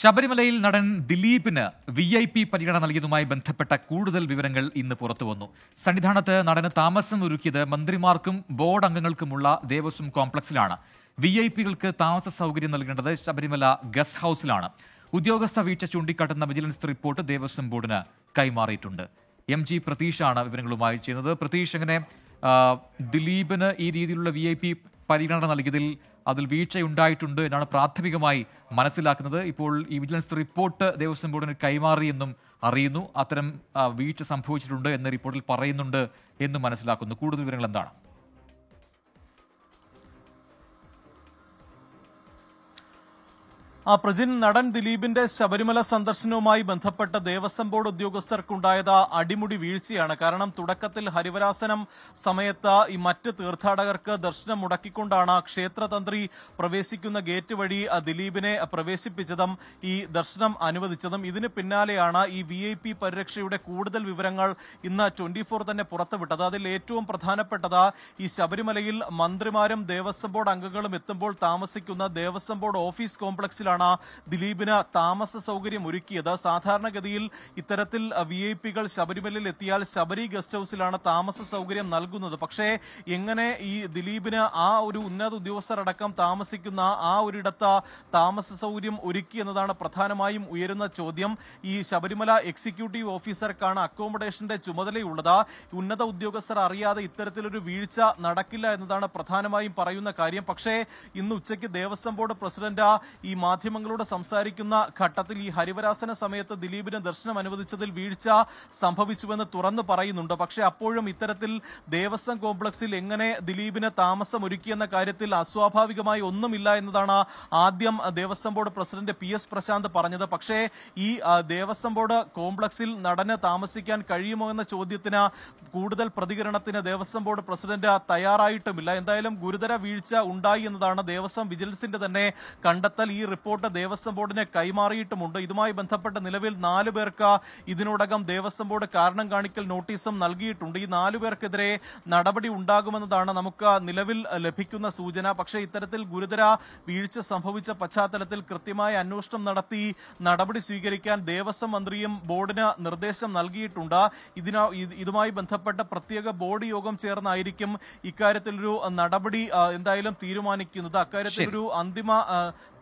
ശബരിമലയിൽ നടൻ ദിലീപിന് വി ഐ പി പരിഗണന നൽകിയതുമായി ബന്ധപ്പെട്ട കൂടുതൽ വിവരങ്ങൾ ഇന്ന് പുറത്തു വന്നു സന്നിധാനത്ത് നടന് താമസം ഒരുക്കിയത് മന്ത്രിമാർക്കും ബോർഡ് അംഗങ്ങൾക്കുമുള്ള ദേവസ്വം കോംപ്ലക്സിലാണ് വി ഐ പികൾക്ക് താമസ സൗകര്യം നൽകേണ്ടത് ശബരിമല ഗസ്റ്റ് ഹൗസിലാണ് ഉദ്യോഗസ്ഥ വീഴ്ച ചൂണ്ടിക്കാട്ടുന്ന വിജിലൻസ് റിപ്പോർട്ട് ദേവസ്വം ബോർഡിന് കൈമാറിയിട്ടുണ്ട് എം ജി പ്രതീഷാണ് വിവരങ്ങളുമായി ചെയ്യുന്നത് പ്രതീഷ് എങ്ങനെ ദിലീപിന് ഈ രീതിയിലുള്ള വി ഐ പി പരിഗണന നൽകിയതിൽ അതിൽ വീഴ്ചയുണ്ടായിട്ടുണ്ട് എന്നാണ് പ്രാഥമികമായി മനസ്സിലാക്കുന്നത് ഇപ്പോൾ ഈ വിജിലൻസ് റിപ്പോർട്ട് ദേവസ്വം ബോർഡിന് കൈമാറിയെന്നും അറിയുന്നു അത്തരം വീഴ്ച സംഭവിച്ചിട്ടുണ്ട് എന്ന റിപ്പോർട്ടിൽ പറയുന്നുണ്ട് എന്ന് മനസ്സിലാക്കുന്നു കൂടുതൽ വിവരങ്ങൾ എന്താണ് പ്രജിൻ നടൻ ദിലീപിന്റെ ശബരിമല സന്ദർശനവുമായി ബന്ധപ്പെട്ട ദേവസ്വം ബോർഡ് ഉദ്യോഗസ്ഥർക്കുണ്ടായത് അടിമുടി വീഴ്ചയാണ് കാരണം തുടക്കത്തിൽ ഹരിവരാസനം സമയത്ത് ഈ മറ്റ് തീർത്ഥാടകർക്ക് ദർശനം മുടക്കിക്കൊണ്ടാണ് ക്ഷേത്രതന്ത്രി പ്രവേശിക്കുന്ന ഗേറ്റ് വഴി ദിലീപിനെ പ്രവേശിപ്പിച്ചതും ഈ ദർശനം അനുവദിച്ചതും ഇതിന് പിന്നാലെയാണ് ഈ വി ഐ പി പരിരക്ഷയുടെ കൂടുതൽ വിവരങ്ങൾ ഇന്ന് ട്വന്റി ഫോർ തന്നെ പുറത്തുവിട്ടത് അതിൽ ഏറ്റവും പ്രധാനപ്പെട്ടത് ഈ ശബരിമലയിൽ മന്ത്രിമാരും ദേവസ്വം ബോർഡ് അംഗങ്ങളും എത്തുമ്പോൾ താമസിക്കുന്ന ദേവസ്വം ബോർഡ് ഓഫീസ് കോംപ്ലക്സിലാണ് തന്നെയാണ് ദിലീപിന് താമസ സൗകര്യം ഒരുക്കിയത് സാധാരണഗതിയിൽ ഇത്തരത്തിൽ വി ഐ പികൾ ശബരിമലയിൽ എത്തിയാൽ ശബരി ഗസ്റ്റ് ഹൌസിലാണ് താമസ സൗകര്യം നൽകുന്നത് പക്ഷേ എങ്ങനെ ഈ ദിലീപിന് ആ ഒരു ഉന്നത ഉദ്യോഗസ്ഥരടക്കം താമസിക്കുന്ന ആ ഒരിടത്ത് താമസ സൗകര്യം ഒരുക്കി എന്നതാണ് പ്രധാനമായും ഉയരുന്ന ചോദ്യം ഈ ശബരിമല എക്സിക്യൂട്ടീവ് ഓഫീസർക്കാണ് അക്കോമഡേഷന്റെ ചുമതലയുള്ളത് ഉന്നത ഉദ്യോഗസ്ഥർ അറിയാതെ ഇത്തരത്തിലൊരു വീഴ്ച നടക്കില്ല എന്നതാണ് പ്രധാനമായും പറയുന്ന കാര്യം പക്ഷേ ഇന്ന് ഉച്ചയ്ക്ക് ദേവസ്വം ബോർഡ് പ്രസിഡന്റ് ഈ മാധ്യമ മാധ്യമങ്ങളോട് സംസാരിക്കുന്ന ഘട്ടത്തിൽ ഈ ഹരിവരാസന സമയത്ത് ദിലീപിന് ദർശനം അനുവദിച്ചതിൽ വീഴ്ച സംഭവിച്ചുവെന്ന് തുറന്നു പറയുന്നുണ്ട് പക്ഷേ അപ്പോഴും ഇത്തരത്തിൽ ദേവസ്വം കോംപ്ലക്സിൽ എങ്ങനെ ദിലീപിന് താമസം കാര്യത്തിൽ അസ്വാഭാവികമായി ഒന്നുമില്ല എന്നതാണ് ആദ്യം Devaswom board president P S Prashanth പറഞ്ഞത് പക്ഷേ ഈ ദേവസ്വം ബോർഡ് കോംപ്ലക്സിൽ നടന് താമസിക്കാൻ കഴിയുമോ എന്ന ചോദ്യത്തിന് കൂടുതൽ പ്രതികരണത്തിന് ദേവസ്വം ബോർഡ് പ്രസിഡന്റ് തയ്യാറായിട്ടുമില്ല എന്തായാലും ഗുരുതര വീഴ്ച ഉണ്ടായി എന്നതാണ് ദേവസ്വം വിജിലൻസിന്റെ തന്നെ കണ്ടെത്തൽ ഈ റിപ്പോർട്ട് റിപ്പോർട്ട് ദേവസ്വം ബോർഡിന് കൈമാറിയിട്ടുമുണ്ട് ഇതുമായി ബന്ധപ്പെട്ട് നിലവിൽ നാലു പേർക്ക് ഇതിനോടകം ദേവസ്വം ബോർഡ് കാരണം കാണിക്കൽ നോട്ടീസും നൽകിയിട്ടുണ്ട് ഈ നാലു പേർക്കെതിരെ നടപടി ഉണ്ടാകുമെന്നതാണ് നമുക്ക് നിലവിൽ ലഭിക്കുന്ന സൂചന പക്ഷേ ഇത്തരത്തിൽ ഗുരുതര വീഴ്ച സംഭവിച്ച പശ്ചാത്തലത്തിൽ കൃത്യമായ അന്വേഷണം നടത്തി നടപടി സ്വീകരിക്കാൻ ദേവസ്വം മന്ത്രിയും ബോർഡിന് നിർദ്ദേശം നൽകിയിട്ടുണ്ട് ഇതുമായി ബന്ധപ്പെട്ട പ്രത്യേക ബോർഡ് യോഗം ചേർന്നായിരിക്കും ഒരു നടപടി എന്തായാലും തീരുമാനിക്കുന്നത് ഒരു അന്തിമ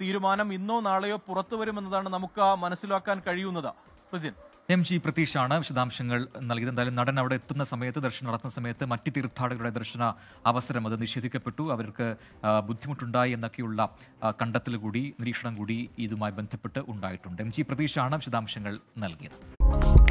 തീരുമാനം ഇന്നോ നാളെയോ പുറത്തു വരുമെന്നതാണ് നമുക്ക് മനസ്സിലാക്കാൻ കഴിയുന്നത് പ്രജിൻ എം ജി പ്രതീഷാണ് വിശദാംശങ്ങൾ നൽകിയത് എന്തായാലും നടൻ അവിടെ എത്തുന്ന സമയത്ത് ദർശനം നടത്തുന്ന സമയത്ത് മറ്റ് തീർത്ഥാടകരുടെ ദർശന അവസരം അത് നിഷേധിക്കപ്പെട്ടു അവർക്ക് ബുദ്ധിമുട്ടുണ്ടായി എന്നൊക്കെയുള്ള കണ്ടെത്തൽ കൂടി നിരീക്ഷണം കൂടി ഇതുമായി ബന്ധപ്പെട്ട് ഉണ്ടായിട്ടുണ്ട് എം ജി പ്രതീഷാണ് വിശദാംശങ്ങൾ നൽകിയത്